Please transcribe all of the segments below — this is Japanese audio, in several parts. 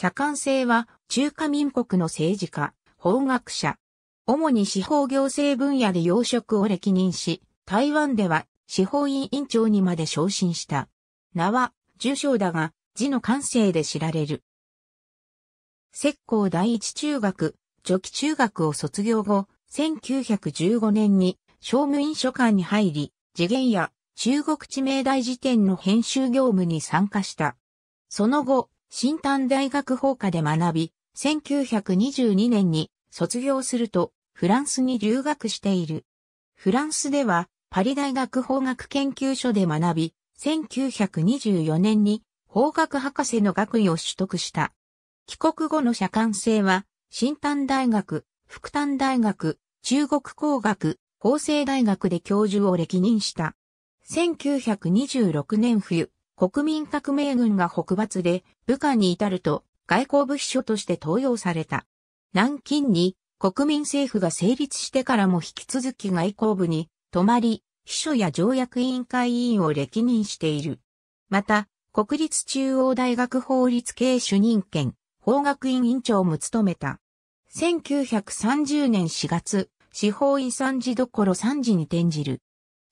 社官制は中華民国の政治家、法学者。主に司法行政分野で要職を歴任し、台湾では司法院院長にまで昇進した。名は、重賞だが、字の感性で知られる。石膏第一中学、初期中学を卒業後、1915年に商務院書館に入り、次元や中国地名大辞典の編集業務に参加した。その後、新丹大学法科で学び、1922年に卒業するとフランスに留学している。フランスではパリ大学法学研究所で学び、1924年に法学博士の学位を取得した。帰国後の社官制は、新丹大学、福丹大学、中国工学、法政大学で教授を歴任した。1926年冬、国民革命軍が北伐で部下に至ると外交部秘書として登用された。南京に国民政府が成立してからも引き続き外交部に泊まり、秘書や条約委員会委員を歴任している。また、国立中央大学法律系主任兼法学院員長も務めた。1930年4月、司法遺産寺どころに転じる。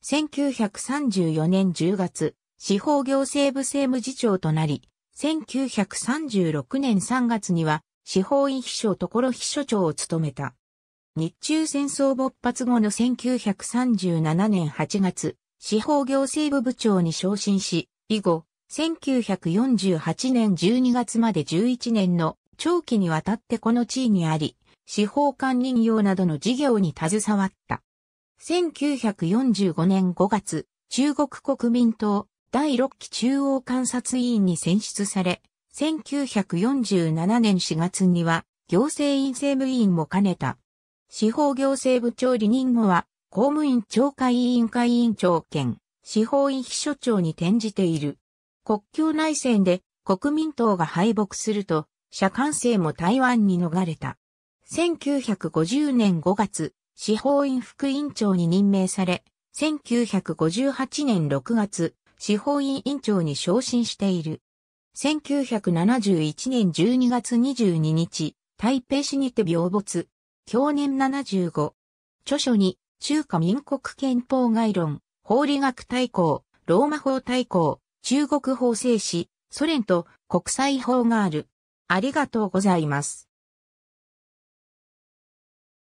1934年10月、司法行政部政務次長となり、1936年3月には司法院秘書所秘書長を務めた。日中戦争勃発後の1937年8月、司法行政部部長に昇進し、以後、1948年12月まで11年の長期にわたってこの地位にあり、司法官任用などの事業に携わった。1945年5月、中国国民党第6期中央監察委員に選出され、1947年4月には行政院政務委員も兼ねた。司法行政部長離任後は公務員懲戒委員会委員長兼司法院秘書長に転じている。国境内戦で国民党が敗北すると、社官制も台湾に逃れた。1950年5月、司法院副委員長に任命され、1958年6月、司法院院長に昇進している。1971年12月22日、台北市にて病没。去年75。著書に、中華民国憲法概論、法理学大綱、ローマ法大綱、中国法制史、ソ連と国際法がある。ありがとうございます。